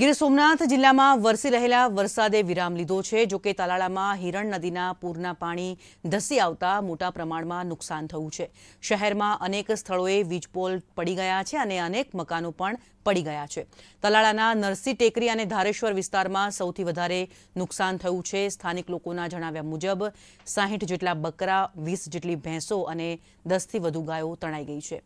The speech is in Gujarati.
ગીર સોમનાથ જિલ્લામાં વરસી રહેલા વરસાદે વિરામ લીધો છે જોકે તલાળામાં હિરણ નદીના પૂરના પાણી ધસી આવતા મોટા પ્રમાણમાં નુકસાન થયું છે શહેરમાં અનેક સ્થળોએ વીજપોલ પડી ગયા છે અને અનેક મકાનો પણ પડી ગયા છે તલાળાના નરસિંહ ટેકરી અને ધારેશ્વર વિસ્તારમાં સૌથી વધારે નુકસાન થયું છે સ્થાનિક લોકોના જણાવ્યા મુજબ સાહીઠ જેટલા બકરા વીસ જેટલી ભેંસો અને દસથી વધુ ગાયો તણાઈ ગઈ છે